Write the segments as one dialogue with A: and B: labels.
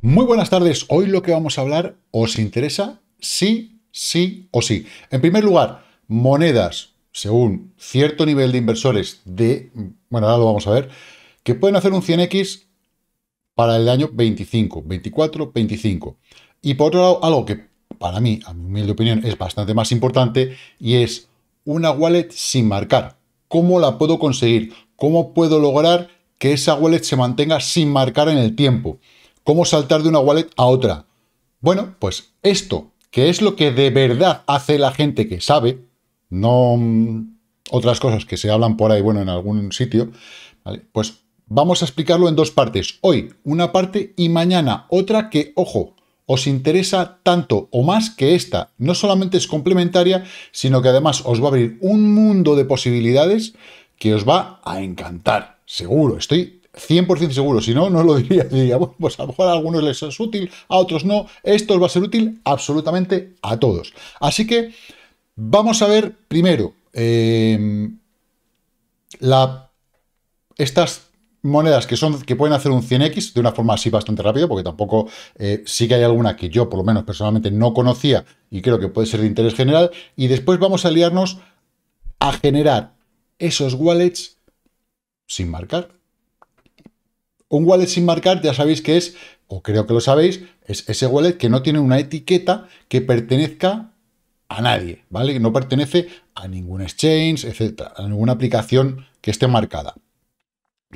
A: Muy buenas tardes. Hoy lo que vamos a hablar os interesa sí, sí o sí. En primer lugar, monedas, según cierto nivel de inversores de, bueno, ahora lo vamos a ver, que pueden hacer un 100x para el año 25, 24, 25. Y por otro lado, algo que para mí, a mi humilde opinión, es bastante más importante y es una wallet sin marcar. ¿Cómo la puedo conseguir? ¿Cómo puedo lograr que esa wallet se mantenga sin marcar en el tiempo? cómo saltar de una wallet a otra. Bueno, pues esto, que es lo que de verdad hace la gente que sabe, no mm, otras cosas que se hablan por ahí, bueno, en algún sitio, ¿vale? pues vamos a explicarlo en dos partes. Hoy una parte y mañana otra que, ojo, os interesa tanto o más que esta. No solamente es complementaria, sino que además os va a abrir un mundo de posibilidades que os va a encantar. Seguro, estoy 100% seguro, si no, no lo diría. Diría, pues a lo mejor a algunos les es útil, a otros no. Esto os va a ser útil absolutamente a todos. Así que vamos a ver primero em, la, estas monedas que son que pueden hacer un 100x de una forma así bastante rápida, porque tampoco eh, sí que hay alguna que yo por lo menos personalmente no conocía y creo que puede ser de interés general. Y después vamos a liarnos a generar esos wallets sin marcar un wallet sin marcar, ya sabéis que es, o creo que lo sabéis, es ese wallet que no tiene una etiqueta que pertenezca a nadie, ¿vale? Que no pertenece a ningún exchange, etcétera, a ninguna aplicación que esté marcada.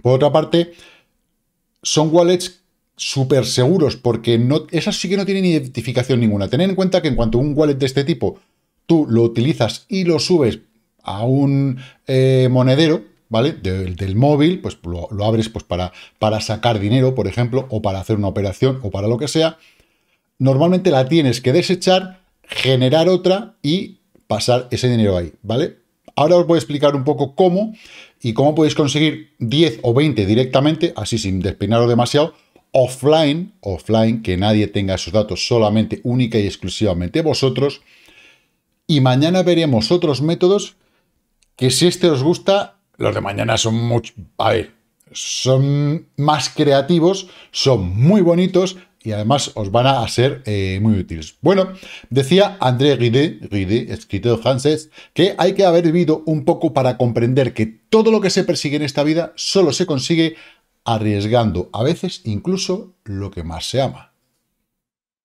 A: Por otra parte, son wallets súper seguros porque no, esas sí que no tienen identificación ninguna. Tened en cuenta que en cuanto a un wallet de este tipo tú lo utilizas y lo subes a un eh, monedero, ¿vale? del móvil, pues lo, abres pues, para, para sacar dinero, por ejemplo, o para hacer una operación o para lo que sea. Normalmente la tienes que desechar, generar otra y pasar ese dinero ahí, ¿vale? Ahora os voy a explicar un poco cómo y cómo podéis conseguir 10 o 20 directamente, así sin despeinaros demasiado, offline, offline, que nadie tenga esos datos, solamente única y exclusivamente vosotros. Y mañana veremos otros métodos que si este os gusta, los de mañana son mucho... A ver, son más creativos, son muy bonitos y además os van a ser eh, muy útiles. Bueno, decía André Guidé, Guide, escritor francés, que hay que haber vivido un poco para comprender que todo lo que se persigue en esta vida solo se consigue arriesgando, a veces incluso lo que más se ama.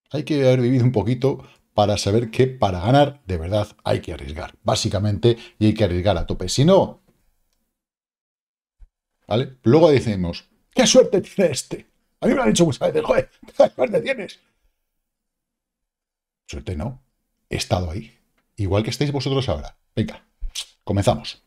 A: Hay que haber vivido un poquito para saber que para ganar de verdad hay que arriesgar, básicamente, y hay que arriesgar a tope. Si no, ¿Vale? Luego decimos, ¡qué suerte tiene este! A mí me lo han dicho muchas veces, joder, ¿qué suerte tienes? Suerte no, he estado ahí. Igual que estáis vosotros ahora. Venga, comenzamos.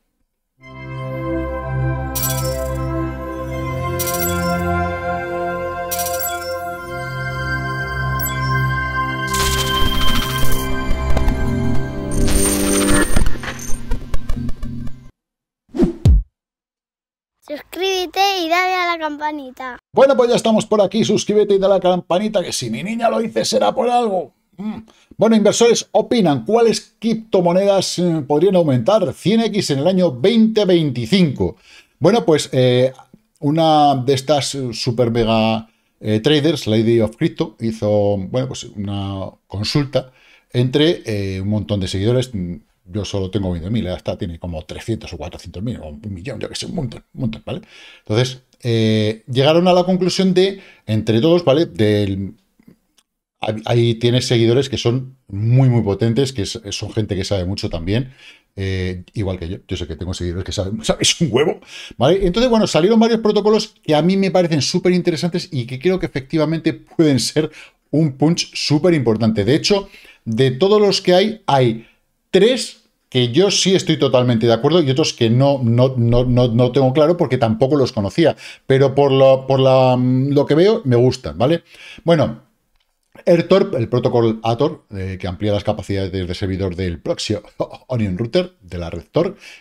A: y dale a la campanita. Bueno, pues ya estamos por aquí. Suscríbete y dale a la campanita, que si mi niña lo dice será por algo. Mm. Bueno, inversores opinan cuáles criptomonedas eh, podrían aumentar 100x en el año 2025. Bueno, pues eh, una de estas eh, super mega traders, Lady of Crypto, hizo bueno, pues una consulta entre un montón de seguidores, mm, yo solo tengo 20.000, hasta tiene como 300 o 400.000, o un millón, yo que sé, un montón, un montón, ¿vale? Entonces, eh, llegaron a la conclusión de, entre todos, ¿vale? Del, ahí tienes seguidores que son muy, muy potentes, que son gente que sabe mucho también, eh, igual que yo. Yo sé que tengo seguidores que saben, es un huevo, ¿vale? Entonces, bueno, salieron varios protocolos que a mí me parecen súper interesantes y que creo que efectivamente pueden ser un punch súper importante. De hecho, de todos los que hay, hay tres que yo sí estoy totalmente de acuerdo y otros que no, no, no, tengo claro porque tampoco los conocía, pero por, lo, por la, mm, lo que veo me gustan, ¿vale? Bueno, AirTorp, el protocolo ATOR, eh, que amplía las capacidades del servidor del proxy Onion Router, de la red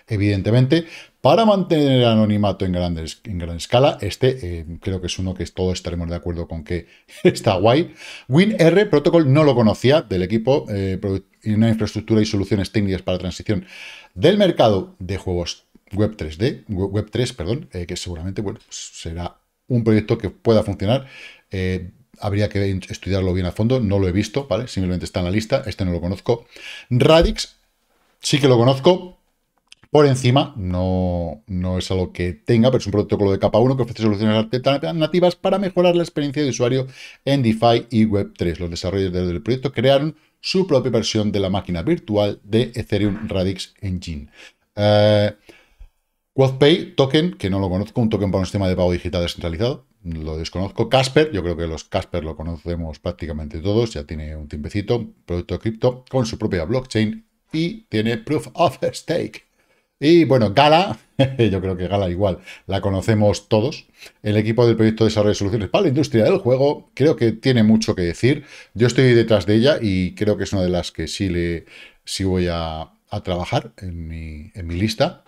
A: evidentemente, para mantener el anonimato en, en gran escala. Este eh, creo que es uno que todos estaremos de acuerdo con que está guay. WinR Protocol no lo conocía, del equipo, eh, una infraestructura y soluciones técnicas para transición del mercado de juegos Web 3D, Web 3, perdón, que seguramente será un proyecto que pueda funcionar habría que estudiarlo bien a fondo, no lo he visto, ¿vale? Simplemente está en la lista, este no lo conozco. Radix, sí que lo conozco, por encima, no, no es algo que tenga, pero es un protocolo de capa 1 que ofrece soluciones nativas para mejorar la experiencia de usuario en DeFi y Web3. Los desarrolladores del proyecto crearon su propia versión de la máquina virtual de Ethereum Radix Engine. Eh, WattPay, Token, que no lo conozco, un token para un sistema de pago digital descentralizado, lo desconozco. Casper, yo creo que los Casper lo conocemos prácticamente todos, ya tiene un tiempecito, producto de cripto con su propia blockchain y tiene Proof of Stake. Y bueno, Gala, yo creo que Gala igual la conocemos todos. El equipo del proyecto de desarrollo de soluciones para la industria del juego creo que tiene mucho que decir. Yo estoy detrás de ella y creo que es una de las que sí, le, voy a, trabajar en mi, en mi lista.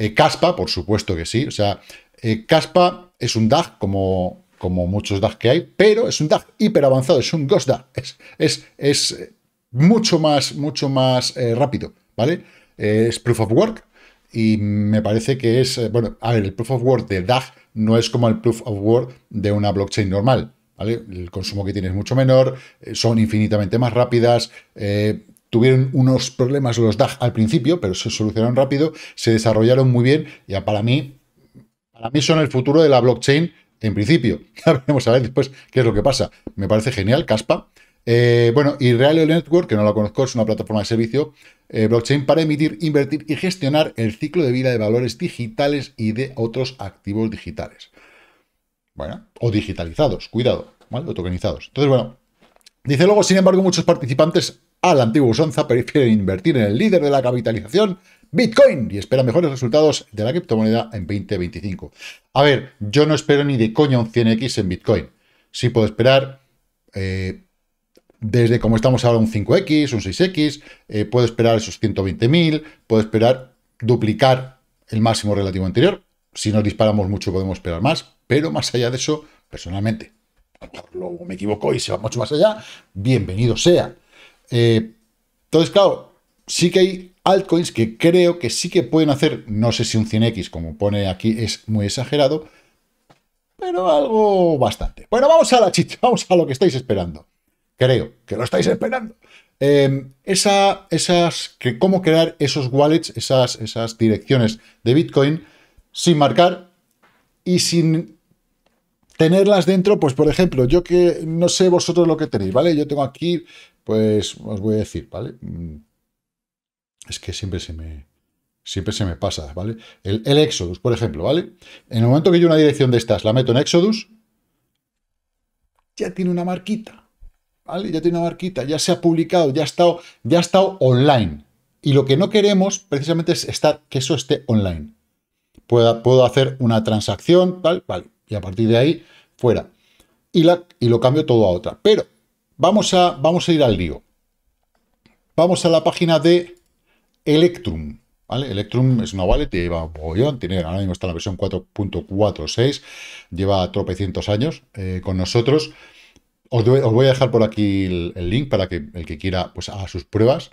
A: Eh, caspa, por supuesto que sí. O sea, eh, Caspa es un DAG como, como muchos DAG que hay, pero es un DAG hiper avanzado, es un Ghost DAG. Es, es, es eh, mucho más, mucho más rápido, ¿vale? es proof of work y me parece que es, bueno, a ver, el proof of work de DAG no es como el proof of work de una blockchain normal. ¿Vale? El consumo que tiene es mucho menor, son infinitamente más rápidas, eh, tuvieron unos problemas los DAG al principio, pero se solucionaron rápido, se desarrollaron muy bien, y para mí, para mí son el futuro de la blockchain en principio. Ya veremos a ver después qué es lo que pasa. Me parece genial, Caspa. Eh, bueno, y Real Network, que no la conozco, es una plataforma de servicio eh, blockchain para emitir, invertir y gestionar el ciclo de vida de valores digitales y de otros activos digitales. Bueno, o digitalizados, cuidado, ¿vale? O tokenizados. Entonces, bueno, dice luego, sin embargo, muchos participantes al antiguo antigua usanza, invertir en el líder de la capitalización, Bitcoin, y espera mejores resultados de la criptomoneda en 2025. A ver, yo no espero ni de coña un 100x en Bitcoin. Sí puedo esperar eh, desde como estamos ahora un 5x, un 6x, eh, puedo esperar esos 120.000, puedo esperar duplicar el máximo relativo anterior. Si nos disparamos mucho podemos esperar más, pero más allá de eso, personalmente, luego me equivoco y se va mucho más allá, bienvenido sea. Eh, entonces, claro, sí que hay altcoins que creo que sí que pueden hacer, no sé si un 100x, como pone aquí, es muy exagerado, pero algo bastante. Bueno, vamos a la chicha, vamos a lo que estáis esperando. Creo que lo estáis esperando. Em, esa, esas, que, cómo crear esos wallets, esas, esas direcciones de Bitcoin sin marcar y sin tenerlas dentro, pues por ejemplo, yo que no sé vosotros lo que tenéis, ¿vale? Yo tengo aquí pues os voy a decir, ¿vale? Mm, es que siempre se me, siempre se me pasa, ¿vale? El, Exodus, por ejemplo, ¿vale? En el momento que yo una dirección de estas la meto en Exodus, ya tiene una marquita, ¿vale? Ya tiene una marquita, ya se ha publicado, ya ha estado, ya ha estado online. Y lo que no queremos precisamente es estar, que eso esté online. Puedo, puedo hacer una transacción, tal, vale, y a partir de ahí, fuera. y lo cambio todo a otra. Pero Vamos a, vamos a ir al lío. Vamos a la página de Electrum. Electrum es una wallet, lleva un tiene, ahora mismo está la versión 4.46, lleva tropecientos años eh, con nosotros. Os, voy a dejar por aquí el, link para que el que quiera pues, haga sus pruebas.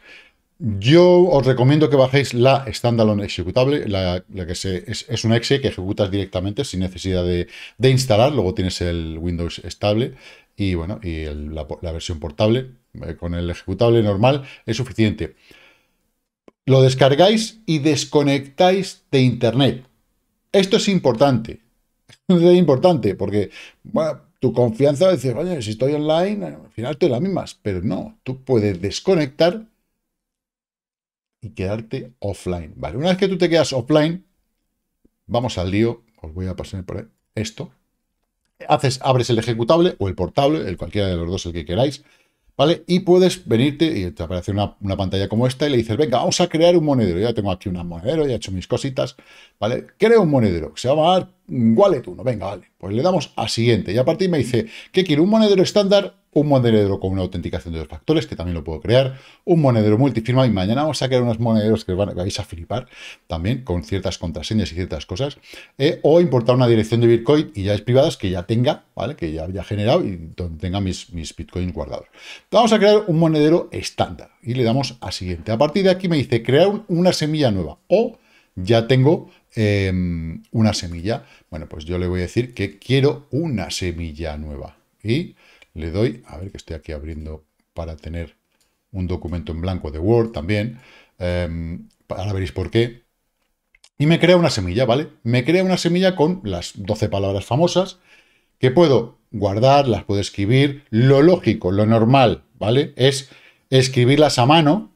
A: Yo os recomiendo que bajéis la standalone ejecutable, la, que se, es, un exe que ejecutas directamente sin necesidad de, de, instalar, luego tienes el Windows estable y bueno, y la, versión portable eh, con el ejecutable normal es suficiente. Lo descargáis y desconectáis de internet. Esto es importante. es importante porque tu confianza decir, oye, si estoy online, al final te la mismas. Pero no, tú puedes desconectar y quedarte offline. Vale, una vez que tú te quedas offline, vamos al lío. Os voy a pasar por esto haces, abres el ejecutable o el portable, el cualquiera de los dos, el que queráis, ¿vale? Y puedes venirte y te aparece una, una, pantalla como esta y le dices, venga, vamos a crear un monedero. Ya tengo aquí un monedero, ya he hecho mis cositas, ¿vale? Crea un monedero, se va a dar. Wallet mm, uno, venga, vale. Pues le damos a siguiente. Y a partir me dice, que quiero? ¿Un monedero estándar? Un monedero con una autenticación de dos factores, que también lo puedo crear. Un monedero multifirma. Y mañana vamos a crear unos monederos que vais a flipar también, con ciertas contraseñas y ciertas cosas. Eh, o importar una dirección de Bitcoin y ya es privadas que ya tenga, ¿vale? Que ya haya generado y donde tenga mis, mis Bitcoins guardados. Vamos a crear un monedero estándar. Y le damos a siguiente. A partir de aquí me dice, crear una semilla nueva. O ya tengo em, una semilla. Bueno, pues yo le voy a decir que quiero una semilla nueva. Y le doy, a ver que estoy aquí abriendo para tener un documento en blanco de Word también. Em, para ahora veréis por qué. Y me crea una semilla, ¿vale? Me crea una semilla con las 12 palabras famosas que puedo guardar, las puedo escribir. Lo lógico, lo normal, ¿vale? Es escribirlas a mano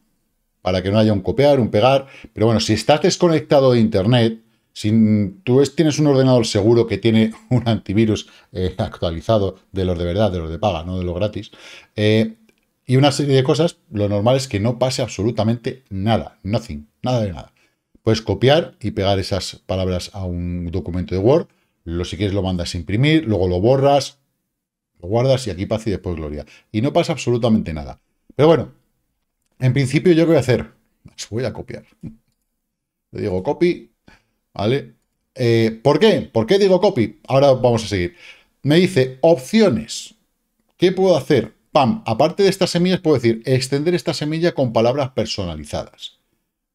A: para que no haya un copiar, un pegar. Pero bueno, si estás desconectado de Internet, si tú tienes un ordenador seguro que tiene un antivirus eh, actualizado de los de verdad, de los de paga, no de los gratis, eh, y una serie de cosas, lo normal es que no pase absolutamente nada, nothing, nada de nada. Puedes copiar y pegar esas palabras a un documento de Word, lo si quieres lo mandas a imprimir, luego lo borras, lo guardas y aquí paz y después gloria. Y no pasa absolutamente nada. Pero bueno, en principio, ¿yo qué voy a hacer? voy a copiar. Le digo copy, ¿vale? Eh, ¿Por qué? ¿Por qué digo copy? Ahora vamos a seguir. Me dice opciones. ¿Qué puedo hacer? Pam, aparte de estas semillas, puedo decir extender esta semilla con palabras personalizadas.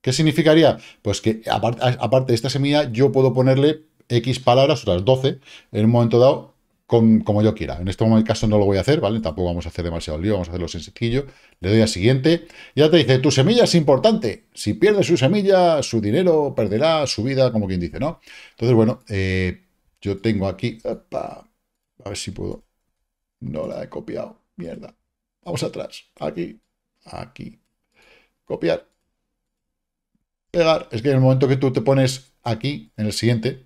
A: ¿Qué significaría? Pues que aparte, aparte de esta semilla, yo puedo ponerle X palabras, otras 12, en un momento dado, como yo quiera. En este caso no lo voy a hacer, ¿vale? Tampoco vamos a hacer demasiado lío, vamos a hacerlo sencillo. Le doy a siguiente. Ya te dice, tu semilla es importante. Si pierde su semilla, su dinero perderá su vida, como quien dice, ¿no? Entonces, bueno, eh, yo tengo aquí... a ver si puedo... No la he copiado. Mierda. Vamos atrás. Aquí. Aquí. Copiar. Pegar. Es que en el momento que tú te pones aquí, en el siguiente,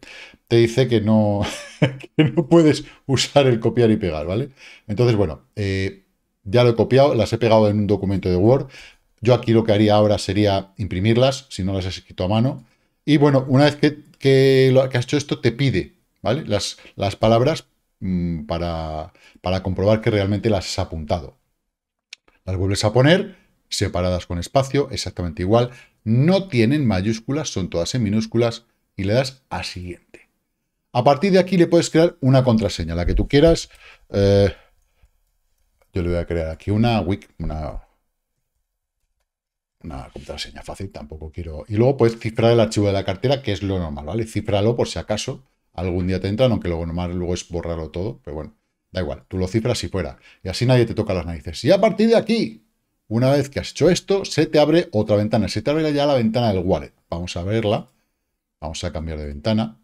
A: te dice que no, no puedes usar el copiar y pegar, ¿vale? Entonces, bueno, eh, ya lo he copiado, las he pegado en un documento de Word. Yo aquí lo que haría ahora sería imprimirlas, si no las has escrito a mano. Y bueno, una vez que, lo, que has hecho esto, te pide, ¿vale? Las, las palabras mm, para, para comprobar que realmente las has apuntado. Las vuelves a poner, separadas con espacio, exactamente igual. No tienen mayúsculas, son todas en minúsculas y le das a siguiente. A partir de aquí le puedes crear una contraseña, la que tú quieras. Eh, yo le voy a crear aquí una una, una contraseña fácil, tampoco quiero... Y luego puedes cifrar el archivo de la cartera, que es lo normal, ¿vale? Cifralo por si acaso algún día te entran, aunque lo normal luego es borrarlo todo, pero bueno, da igual, tú lo cifras si fuera. Y así nadie te toca las narices. Y a partir de aquí, una vez que has hecho esto, se te abre otra ventana, se te abre ya la ventana del wallet. Vamos a verla. Vamos a cambiar de ventana.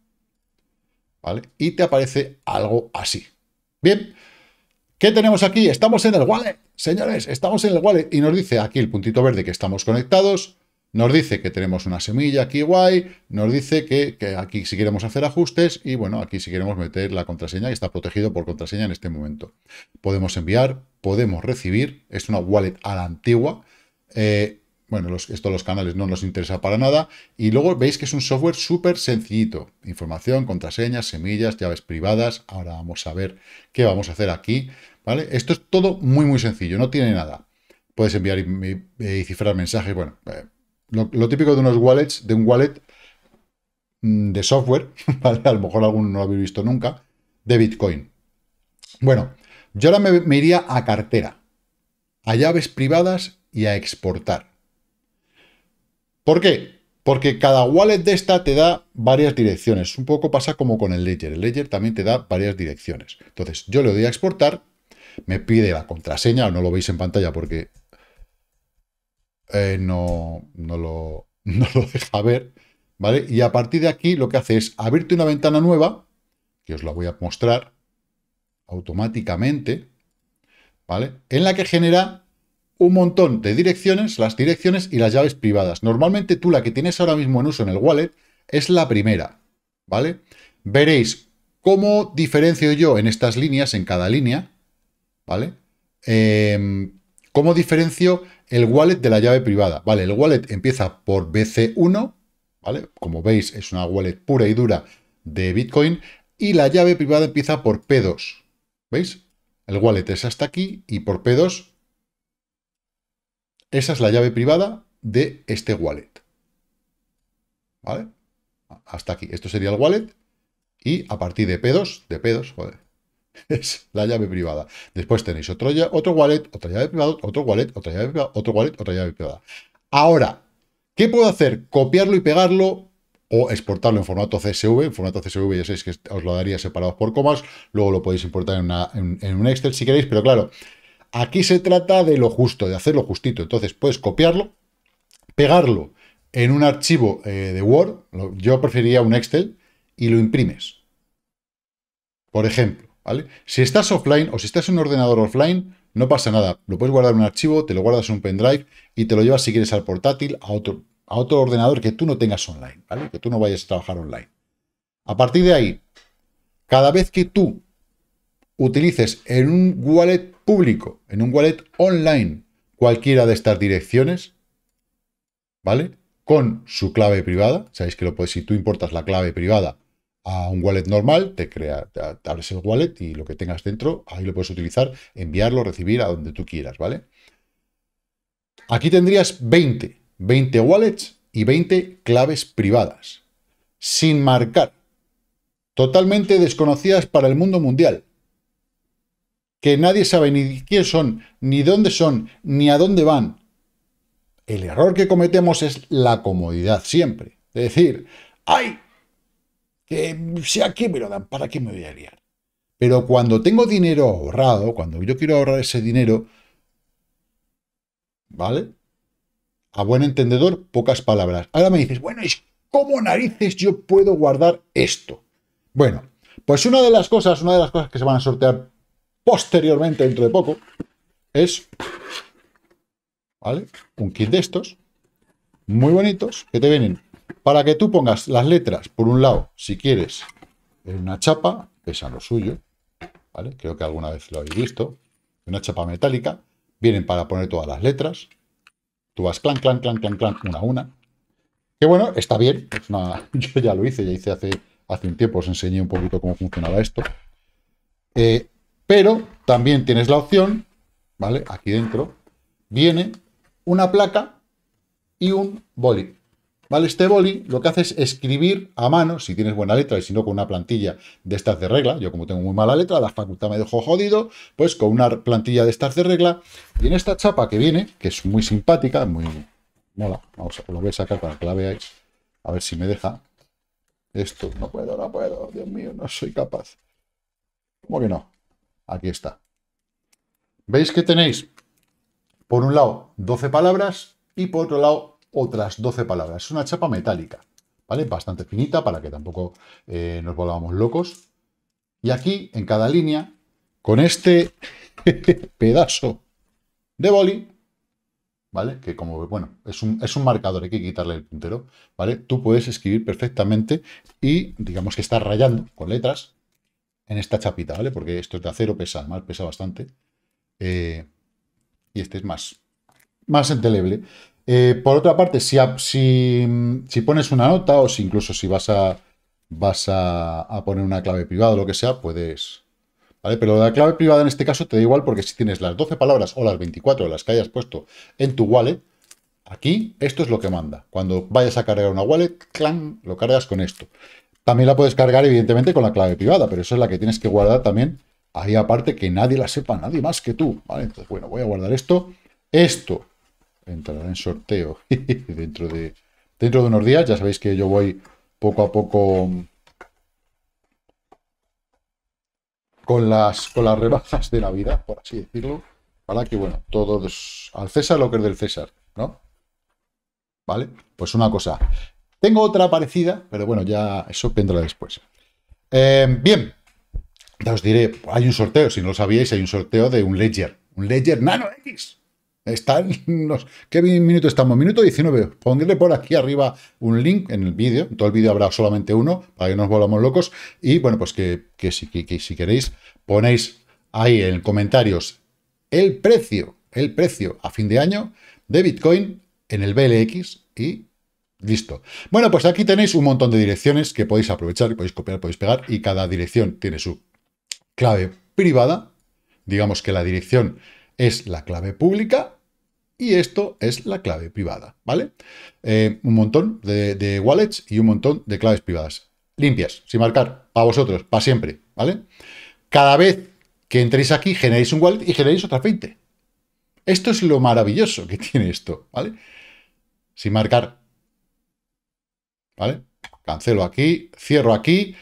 A: ¿Vale? Y te aparece algo así. Bien. ¿Qué tenemos aquí? Estamos en el wallet, señores. Estamos en el wallet. Y nos dice aquí el puntito verde que estamos conectados. Nos dice que tenemos una semilla aquí guay, nos dice que, aquí si queremos hacer ajustes y bueno, aquí si queremos meter la contraseña que está protegido por contraseña en este momento. Podemos enviar, podemos recibir, es una wallet a la antigua. Eh, bueno, los, esto los canales no nos interesa para nada. Y luego veis que es un software súper sencillito. Información, contraseñas, semillas, llaves privadas. Ahora vamos a ver qué vamos a hacer aquí. ¿vale? Esto es todo muy, muy sencillo. No tiene nada. Puedes enviar y, cifrar mensajes. Bueno, eh, lo, típico de unos wallets, de un wallet mm, de software, A lo mejor alguno no lo habéis visto nunca, de Bitcoin. Bueno, yo ahora me iría a cartera, a llaves privadas y a exportar. ¿Por qué? Porque cada wallet de esta te da varias direcciones. Un poco pasa como con el Ledger. El Ledger también te da varias direcciones. Entonces, yo le doy a exportar, me pide la contraseña, no lo veis en pantalla porque eh, no, no, lo, lo deja ver, ¿vale? Y a partir de aquí lo que hace es abrirte una ventana nueva, que os la voy a mostrar automáticamente, ¿vale? En la que genera un montón de direcciones, las direcciones y las llaves privadas. Normalmente tú la que tienes ahora mismo en uso en el wallet es la primera, ¿vale? Veréis cómo diferencio yo en estas líneas, en cada línea, ¿vale? Em, ¿Cómo diferencio el wallet de la llave privada? Vale, el wallet empieza por BC1, ¿vale? Como veis, es una wallet pura y dura de Bitcoin y la llave privada empieza por P2, ¿veis? El wallet es hasta aquí y por P2 esa es la llave privada de este wallet. ¿Vale? Hasta aquí. Esto sería el wallet. Y a partir de P2, de P2, joder, es la llave privada. Después tenéis otro, wallet, otra llave privada, otro wallet, otra llave privada, otro wallet, otra llave privada. Ahora, ¿qué puedo hacer? Copiarlo y pegarlo o exportarlo en formato CSV. En formato CSV ya sabéis que os lo daría separado por comas. Luego lo podéis importar en un Excel si queréis, pero claro, Aquí se trata de lo justo, de hacerlo justito. Entonces puedes copiarlo, pegarlo en un archivo eh, de Word, yo preferiría un Excel, y lo imprimes. Por ejemplo, ¿vale? Si estás offline o si estás en un ordenador offline, no pasa nada. Lo puedes guardar en un archivo, te lo guardas en un pendrive y te lo llevas si quieres al portátil, a otro, a otro ordenador que tú no tengas online, ¿vale? Que tú no vayas a trabajar online. A partir de ahí, cada vez que tú utilices en un wallet público, en un wallet online, cualquiera de estas direcciones, ¿vale? Con su clave privada. Sabéis que lo puedes, si tú importas la clave privada a un wallet normal, te, crea, te abres el wallet y lo que tengas dentro, ahí lo puedes utilizar, enviarlo, recibir a donde tú quieras, ¿vale? Aquí tendrías 20, 20 wallets y 20 claves privadas, sin marcar, totalmente desconocidas para el mundo mundial que nadie sabe ni quién son, ni dónde son, ni a dónde van. El error que cometemos es la comodidad siempre. Es decir, ¡ay! Que si aquí me lo dan, ¿para qué me voy a liar? Pero cuando tengo dinero ahorrado, cuando yo quiero ahorrar ese dinero, ¿vale? A buen entendedor, pocas palabras. Ahora me dices, bueno, ¿cómo narices yo puedo guardar esto? Bueno, pues una de las cosas, una de las cosas que se van a sortear posteriormente, dentro de poco, es ¿vale? un kit de estos, muy bonitos, que te vienen para que tú pongas las letras, por un lado, si quieres, en una chapa, a lo suyo, ¿vale? creo que alguna vez lo habéis visto, una chapa metálica, vienen para poner todas las letras, tú vas clan, clan, clan, clan, clan, una a una, que bueno, está bien, yo ya lo hice, ya hice hace, hace un tiempo, os enseñé un poquito cómo funcionaba esto, eh, pero también tienes la opción, ¿vale? Aquí dentro viene una placa y un boli. ¿Vale? Este boli lo que hace es escribir a mano, si tienes buena letra y si no con una plantilla de estas de regla. Yo como tengo muy mala letra, la facultad me dejó jodido, pues con una plantilla de estas de regla. Y en esta chapa que viene, que es muy simpática, muy mola. Vamos, lo voy a sacar para que la veáis. A ver si me deja. Esto, no puedo, no puedo, Dios mío, no soy capaz. ¿Cómo que no? Aquí está. ¿Veis que tenéis, por un lado, 12 palabras y por otro lado, otras 12 palabras? Es una chapa metálica, ¿vale? Bastante finita para que tampoco eh, nos volvamos locos. Y aquí, en cada línea, con este pedazo de boli, ¿vale? Que como, bueno, es un, es un, marcador, hay que quitarle el puntero, ¿vale? Tú puedes escribir perfectamente y digamos que estás rayando con letras en esta chapita, ¿vale? Porque esto es de acero, pesa, además pesa bastante. Eh, y este es más, más enteleble. Eh, por otra parte, si, si, pones una nota o si incluso si vas a vas a, poner una clave privada o lo que sea, puedes... ¿Vale? Pero la clave privada en este caso te da igual porque si tienes las 12 palabras o las 24 las que hayas puesto en tu wallet, aquí esto es lo que manda. Cuando vayas a cargar una wallet, clan, lo cargas con esto. También la puedes cargar, evidentemente, con la clave privada, pero eso es la que tienes que guardar también ahí aparte, que nadie la sepa, nadie más que tú. ¿vale? Entonces, bueno, voy a guardar esto. Esto entrará en sorteo dentro, de, dentro de unos días. Ya sabéis que yo voy poco a poco con las, con las rebajas de Navidad, por así decirlo. Para que, bueno, todos al César lo que es del César, ¿no? ¿Vale? Pues una cosa. Tengo otra parecida, pero bueno, ya eso vendrá después. Em, bien, ya os diré, hay un sorteo, si no lo sabíais, hay un sorteo de un Ledger, un Ledger Nano X. Están los, ¿Qué minuto estamos? Minuto 19. Pondré por aquí arriba un link en el vídeo. En todo el vídeo habrá solamente uno para que no nos volvamos locos. Y bueno, pues que, si, que si queréis, ponéis ahí en comentarios el precio, el precio a fin de año de Bitcoin en el BLX y Listo. Bueno, pues aquí tenéis un montón de direcciones que podéis aprovechar, podéis copiar, podéis pegar, y cada dirección tiene su clave privada. Digamos que la dirección es la clave pública y esto es la clave privada, ¿vale? Eh, un montón de, wallets y un montón de claves privadas. Limpias, sin marcar, para vosotros, para siempre, ¿vale? Cada vez que entréis aquí, generéis un wallet y generéis otras 20. Esto es lo maravilloso que tiene esto, ¿vale? Sin marcar, ¿vale? Cancelo aquí, cierro aquí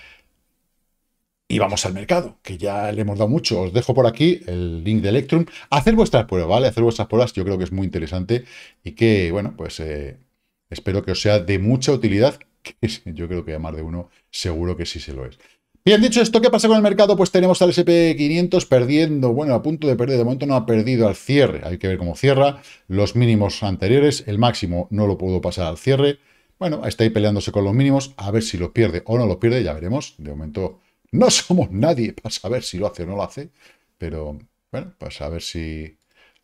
A: y vamos al mercado, que ya le hemos dado mucho. Os dejo por aquí el link de Electrum. Hacer vuestras pruebas, ¿vale? Hacer vuestras pruebas yo creo que es muy interesante y que, bueno, pues eh, espero que os sea de mucha utilidad, yo creo que a más de uno seguro que sí se lo es. Bien, dicho esto, ¿qué pasa con el mercado? Pues tenemos al SP500 perdiendo, bueno, a punto de perder, de momento no ha perdido al cierre, hay que ver cómo cierra, los mínimos anteriores, el máximo no lo puedo pasar al cierre, bueno, está ahí peleándose con los mínimos, a ver si los pierde o no los pierde, ya veremos. De momento no somos nadie para saber si lo hace o no lo hace, pero bueno, pues a ver si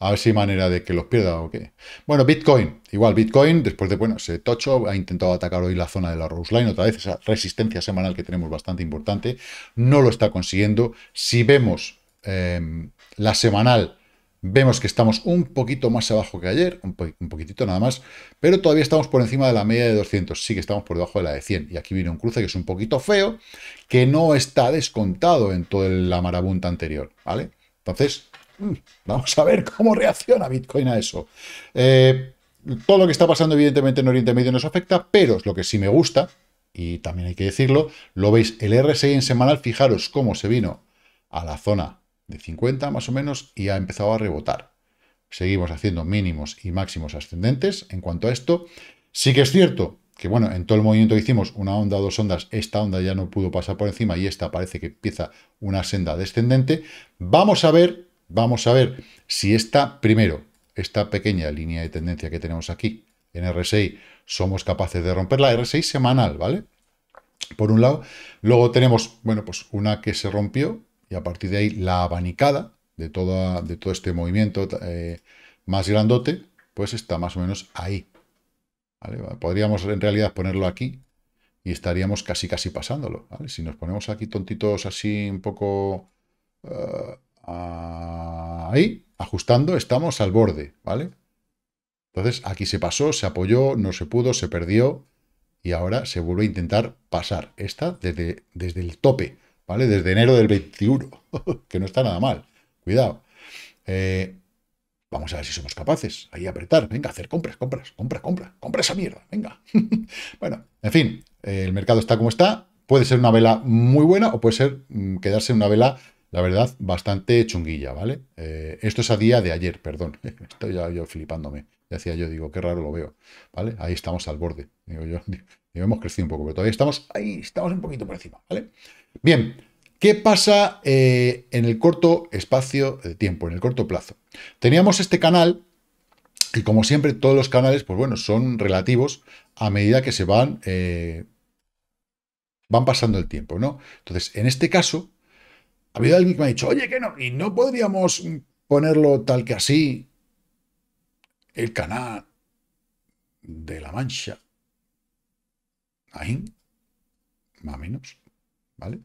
A: a ver si hay manera de que los pierda o qué. Bueno, Bitcoin, igual Bitcoin, después de, bueno, se tocho, ha intentado atacar hoy la zona de la Rose Line, otra vez esa resistencia semanal que tenemos bastante importante, no lo está consiguiendo. Si vemos eh, la semanal Vemos que estamos un poquito más abajo que ayer, un, poquitito nada más, pero todavía estamos por encima de la media de 200, sí que estamos por debajo de la de 100. Y aquí viene un cruce que es un poquito feo, que no está descontado en toda la marabunta anterior, ¿vale? Entonces, mm, vamos a ver cómo reacciona Bitcoin a eso. Eh, todo lo que está pasando evidentemente en Oriente Medio nos afecta, pero es lo que sí me gusta, y también hay que decirlo, lo veis, el RSI en semanal, fijaros cómo se vino a la zona de 50 más o menos y ha empezado a rebotar. Seguimos haciendo mínimos y máximos ascendentes en cuanto a esto. Sí que es cierto que, bueno, en todo el movimiento que hicimos una onda o dos ondas, esta onda ya no pudo pasar por encima y esta parece que empieza una senda descendente. Vamos a ver, vamos a ver si esta, primero, esta pequeña línea de tendencia que tenemos aquí en RSI, somos capaces de romperla. RSI semanal, ¿vale? Por un lado. Luego tenemos, bueno, pues una que se rompió, y a partir de ahí la abanicada de, de todo este movimiento eh, más grandote, pues está más o menos ahí. Podríamos en realidad ponerlo aquí y estaríamos casi casi pasándolo. Si nos ponemos aquí tontitos así un poco eh, ahí, ajustando, estamos al borde. ¿vale? Entonces aquí se pasó, se apoyó, no se pudo, se perdió y ahora se vuelve a intentar pasar. Esta desde, desde el tope. ¿vale? Desde enero del 21, que no está nada mal, cuidado. Eh, vamos a ver si somos capaces, ahí apretar, venga, hacer compras, compras, compras, compras, compra esa mierda, venga. bueno, en fin, eh, el mercado está como está, puede ser una vela muy buena o puede ser mm, quedarse una vela la verdad, bastante chunguilla, ¿vale? Eh, esto es a día de ayer, perdón. Estoy ya yo flipándome hacía yo, digo, qué raro lo veo. ¿Vale? Ahí estamos al borde. Digo yo, hemos crecido un poco, pero todavía estamos ahí, estamos un poquito por encima. ¿Vale? Bien, ¿Qué pasa eh, en el corto espacio de tiempo, en el corto plazo? Teníamos este canal, y como siempre, todos los canales, pues bueno, son relativos a medida que se van, eh, van pasando el tiempo, ¿no? Entonces, en este caso, había habido alguien que me ha dicho, oye, que no, y no podríamos ponerlo tal que así, el canal de la Mancha, ahí, más o menos, ¿vale?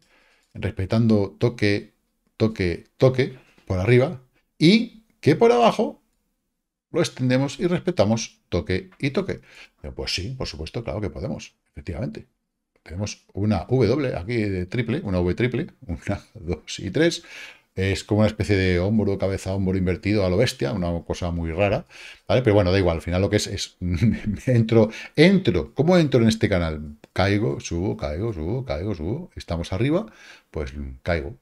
A: Respetando toque, toque, toque por arriba y que por abajo lo extendemos y respetamos toque y toque. Pues sí, por supuesto, claro que podemos, efectivamente. Tenemos una W aquí de triple, una W triple, una, dos y tres, es como una especie de hombro, cabeza, hombro invertido a lo bestia, una cosa muy rara, ¿vale? Pero bueno, da igual, al final lo que es es, entro, entro, ¿cómo entro en este canal? Caigo, subo, caigo, subo, caigo, subo, estamos arriba, pues caigo,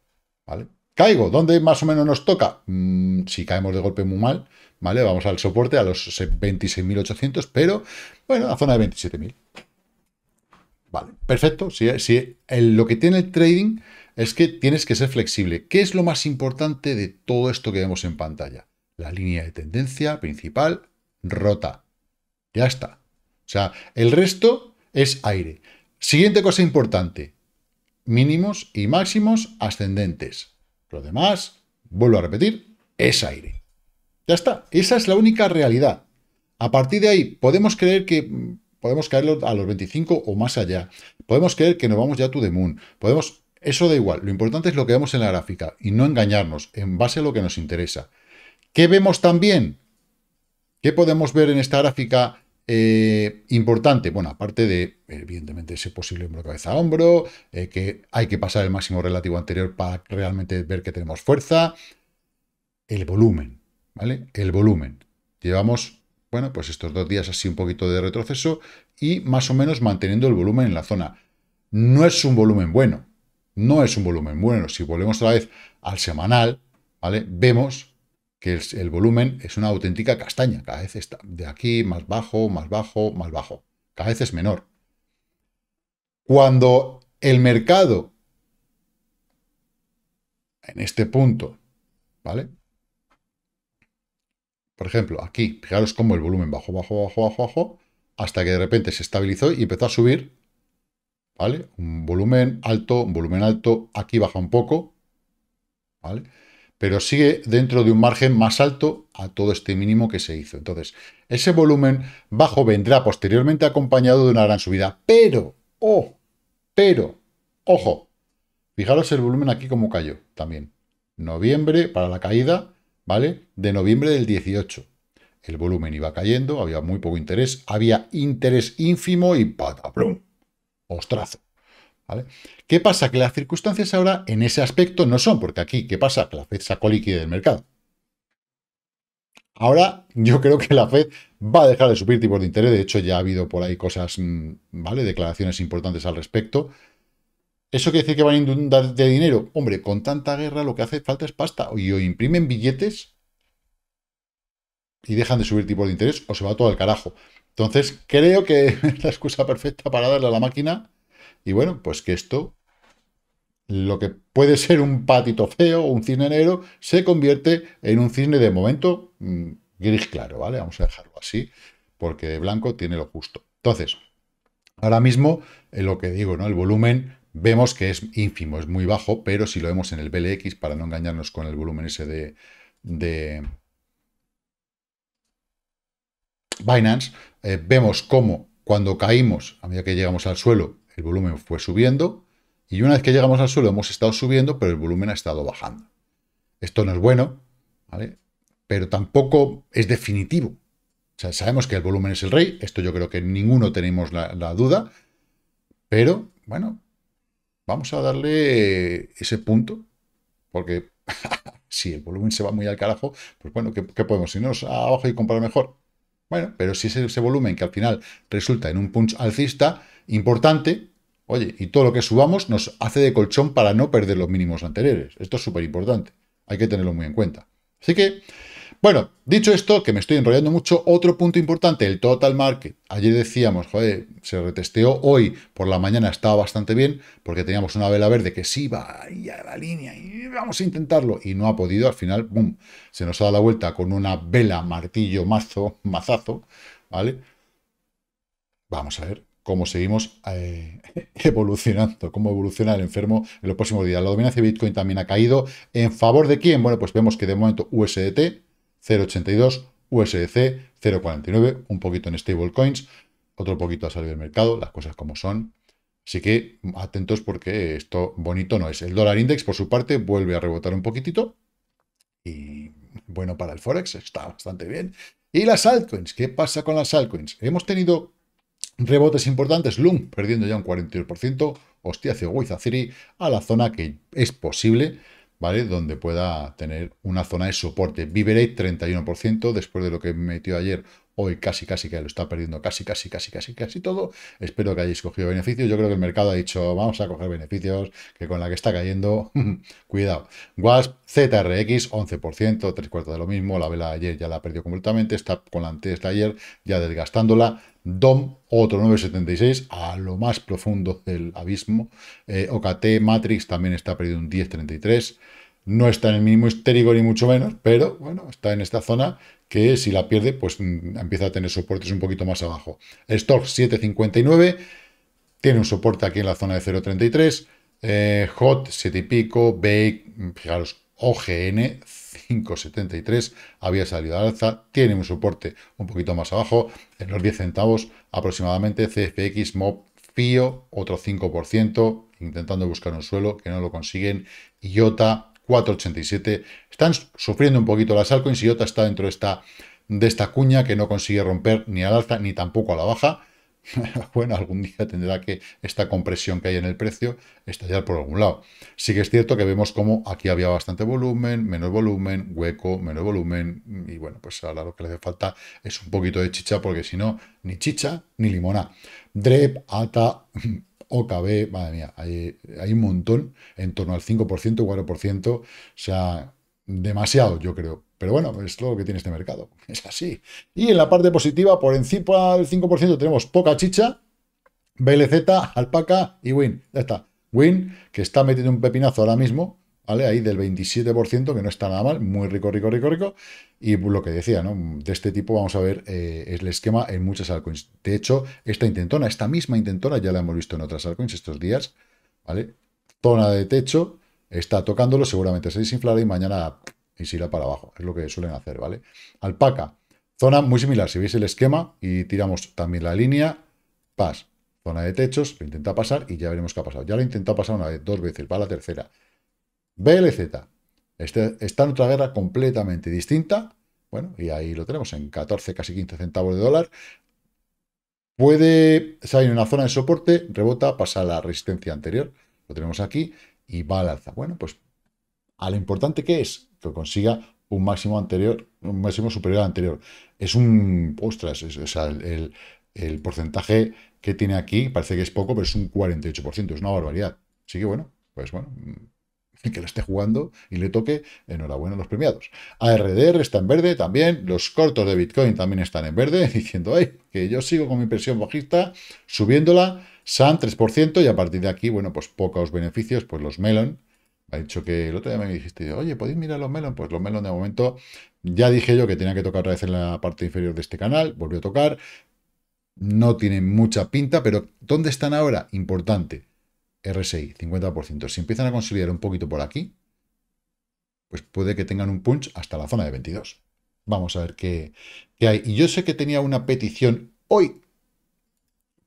A: ¿vale? Caigo, ¿dónde más o menos nos toca? Mm, si caemos de golpe muy mal, ¿vale? Vamos al soporte, a los 26.800, pero, bueno, a zona de 27.000. Vale, perfecto. Si, si lo que tiene el trading es que tienes que ser flexible. ¿Qué es lo más importante de todo esto que vemos en pantalla? La línea de tendencia principal rota. Ya está. O sea, el resto es aire. Siguiente cosa importante. Mínimos y máximos ascendentes. Lo demás, vuelvo a repetir, es aire. Ya está. Esa es la única realidad. A partir de ahí, podemos creer que mm, podemos caer a los 25 o más allá. Podemos creer que nos vamos ya a to moon. Podemos eso da igual, lo importante es lo que vemos en la gráfica y no engañarnos en base a lo que nos interesa. ¿Qué vemos también? ¿Qué podemos ver en esta gráfica eh, importante? Bueno, aparte de, evidentemente, ese posible hombro cabeza hombro, eh, que hay que pasar el máximo relativo anterior para realmente ver que tenemos fuerza, el volumen, ¿vale? El volumen. Llevamos, bueno, pues estos dos días así un poquito de retroceso y más o menos manteniendo el volumen en la zona. No es un volumen bueno, no es un volumen bueno. Si volvemos otra vez al semanal, ¿vale? Vemos que el, volumen es una auténtica castaña. Cada vez está de aquí, más bajo, más bajo, más bajo. Cada vez es menor. Cuando el mercado, en este punto, ¿vale? Por ejemplo, aquí, fijaros cómo el volumen bajó, bajó, bajó, bajó, bajó, hasta que de repente se estabilizó y empezó a subir ¿vale? Un volumen alto, un volumen alto, aquí baja un poco, ¿vale? Pero sigue dentro de un margen más alto a todo este mínimo que se hizo. Entonces, ese volumen bajo vendrá posteriormente acompañado de una gran subida, pero, oh, pero, ojo, fijaros el volumen aquí como cayó también. Noviembre para la caída, ¿vale? De noviembre del 18 el volumen iba cayendo, había muy poco interés, había interés ínfimo y pataplum, Ostrazo, ¿Vale? ¿Qué pasa? Que las circunstancias ahora en ese aspecto no son, porque aquí, ¿qué pasa? Que la Fed sacó liquidez del mercado. Ahora yo creo que la Fed va a dejar de subir tipos de interés, de hecho ya ha habido por ahí cosas, mm, ¿vale? Declaraciones importantes al respecto. ¿Eso quiere decir que van a inundar de dinero? Hombre, con tanta guerra lo que hace falta es pasta. Y o imprimen billetes y dejan de subir tipos de interés o se va todo al carajo. Entonces, creo que es la excusa perfecta para darle a la máquina. Y bueno, pues que esto, lo que puede ser un patito feo o un cisne negro, se convierte en un cisne de momento mm, gris claro, ¿vale? Vamos a dejarlo así, porque de blanco tiene lo justo. Entonces, ahora mismo, lo que digo, ¿no? El volumen vemos que es ínfimo, es muy bajo, pero si lo vemos en el BLX, para no engañarnos con el volumen ese de Binance, eh, vemos cómo cuando caímos, a medida que llegamos al suelo, el volumen fue subiendo, y una vez que llegamos al suelo hemos estado subiendo, pero el volumen ha estado bajando. Esto no es bueno, ¿vale? pero tampoco es definitivo. sabemos que el volumen es el rey, esto yo creo que ninguno tenemos la, duda, pero bueno, vamos a darle ese punto, porque si el volumen se va muy al carajo, pues bueno, ¿qué, qué podemos irnos abajo y comprar mejor? Bueno, pero si es ese volumen que al final resulta en un punch alcista importante, oye, y todo lo que subamos nos hace de colchón para no perder los mínimos anteriores. Esto es súper importante, hay que tenerlo muy en cuenta. Así que bueno, dicho esto, que me estoy enrollando mucho, otro punto importante, el total market. Ayer decíamos, joder, se retesteó, hoy por la mañana estaba bastante bien, porque teníamos una vela verde que sí va a la línea y vamos a intentarlo, y no ha podido, al final, boom, se nos ha dado la vuelta con una vela, martillo, mazo, mazazo, ¿vale? Vamos a ver cómo seguimos eh, evolucionando, cómo evoluciona el enfermo en los próximos días. La dominancia de Bitcoin también ha caído. ¿En favor de quién? Bueno, pues vemos que de momento USDT 0,82, USDC 0,49, un poquito en coins otro poquito a salir del mercado, las cosas como son. Así que atentos porque esto bonito no es. El dólar index, por su parte, vuelve a rebotar un poquitito. Y bueno, para el Forex está bastante bien. Y las altcoins, ¿qué pasa con las altcoins? Hemos tenido rebotes importantes. Loom perdiendo ya un 48% Hostia, hacia zaciri, a la zona que es posible ¿vale? Donde pueda tener una zona de soporte. Viverate 31%, después de lo que metió ayer Hoy casi, casi que lo está perdiendo casi, casi, casi, casi, casi todo. Espero que hayáis cogido beneficios. Yo creo que el mercado ha dicho, vamos a coger beneficios, que con la que está cayendo, cuidado. WASP, ZRX, 11%, tres cuartos de lo mismo. La vela ayer ya la perdió completamente. Está con la antes de ayer ya desgastándola. DOM, otro 9,76, a lo más profundo del abismo. Eh, OKT, Matrix, también está perdiendo un 10,33. No está en el mínimo histérico ni mucho menos, pero bueno, está en esta zona que si la pierde, pues mm, empieza a tener soportes un poquito más abajo. Stock, 759 tiene un soporte aquí en la zona de 0.33, eh, Hot 7 y pico, B, mm, fijaros, OGN 5.73 había salido al alza, tiene un soporte un poquito más abajo, en los 10 centavos aproximadamente, CFX, MOB, FIO, otro 5%, intentando buscar un suelo que no lo consiguen, IOTA 4,87. Están sufriendo un poquito la altcoins y otra está dentro de esta, de esta cuña que no consigue romper ni al alza ni tampoco a la baja. bueno, algún día tendrá que esta compresión que hay en el precio estallar por algún lado. Sí que es cierto que vemos como aquí había bastante volumen, menos volumen, hueco, menos volumen, y bueno, pues ahora lo que le hace falta es un poquito de chicha, porque si no, ni chicha ni limona. DREP, ATA, OKB, madre mía, hay, un montón, en torno al 5%, 4%, o sea, demasiado, yo creo. Pero bueno, es lo que tiene este mercado, es así. Y en la parte positiva, por encima del 5% tenemos poca chicha, BLZ, Alpaca y Win, ya está. Win, que está metiendo un pepinazo ahora mismo, Ahí del 27%, que no está nada mal, muy rico, rico, rico, rico. Y lo que decía, ¿no? De este tipo vamos a ver eh, el esquema en muchas altcoins. De hecho, esta intentona, esta misma intentona, ya la hemos visto en otras altcoins estos días, ¿vale? Zona de techo, está tocándolo, seguramente se desinflará y mañana y se irá para abajo. Es lo que suelen hacer, ¿vale? Alpaca, zona muy similar. Si veis el esquema y tiramos también la línea, paz, zona de techos, intenta pasar y ya veremos qué ha pasado. Ya lo intenta pasar una vez, dos veces, va la tercera. BLZ. está en otra guerra completamente distinta. Bueno, y ahí lo tenemos en 14, casi 15 centavos de dólar. Puede salir en una zona de soporte, rebota, pasa a la resistencia anterior. Lo tenemos aquí y va al alza. Bueno, pues a lo importante que es que consiga un máximo anterior, un máximo superior al anterior. Es un, ostras, el, el, porcentaje que tiene aquí parece que es poco, pero es un 48%, es una barbaridad. Así que bueno, pues bueno, que lo esté jugando y le toque, enhorabuena a los premiados. ARDR está en verde también, los cortos de Bitcoin también están en verde, diciendo, ay, que yo sigo con mi presión bajista, subiéndola, SAN 3%, y a partir de aquí, bueno, pues pocos beneficios, pues los Melon, ha dicho que el otro día me dijiste, oye, ¿podéis mirar los melon? Pues los melon de momento, ya dije yo que tenía que tocar otra vez en la parte inferior de este canal, volvió a tocar, no tienen mucha pinta, pero ¿dónde están ahora? Importante, RSI, 50%. Si empiezan a consolidar un poquito por aquí, pues puede que tengan un punch hasta la zona de 22. Vamos a ver qué, hay. Y yo sé que tenía una petición hoy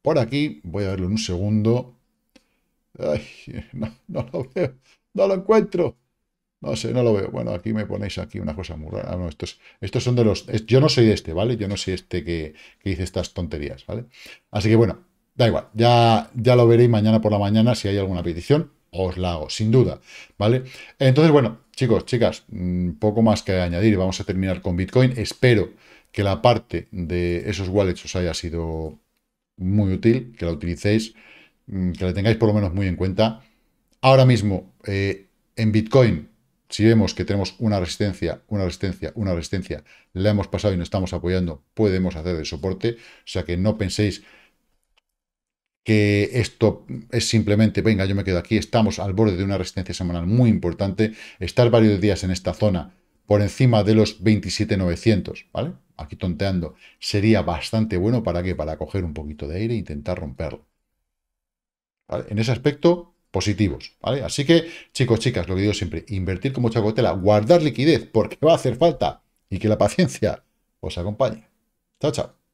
A: por aquí. Voy a verlo en un segundo. Ay, no, lo veo. No lo encuentro. No sé, no lo veo. Bueno, aquí me ponéis aquí una cosa muy rara. Ah, estos, son de los... yo no soy de este, ¿vale? Yo no soy este que, que dice estas tonterías, ¿vale? Así que bueno, Da igual, ya, ya lo veréis mañana por la mañana si hay alguna petición, os la hago, sin duda, ¿vale? Entonces, bueno, chicos, chicas, mm, poco más que añadir, vamos a terminar con Bitcoin, espero que la parte de esos wallets os haya sido muy útil, que la utilicéis, mm, que la tengáis por lo menos muy en cuenta. Ahora mismo, eh, en Bitcoin, si vemos que tenemos una resistencia, una resistencia, una resistencia, la hemos pasado y nos estamos apoyando, podemos hacer el soporte, o sea que no penséis que esto es simplemente, venga, yo me quedo aquí, estamos al borde de una resistencia semanal muy importante, estar varios días en esta zona por encima de los 27.900, ¿vale? Aquí tonteando, sería bastante bueno para qué, para coger un poquito de aire e intentar romperlo. ¿Vale? En ese aspecto, positivos, ¿vale? Así que, chicos, chicas, lo que digo siempre, invertir como chacotela, guardar liquidez, porque va a hacer falta, y que la paciencia os acompañe. Chao, chao.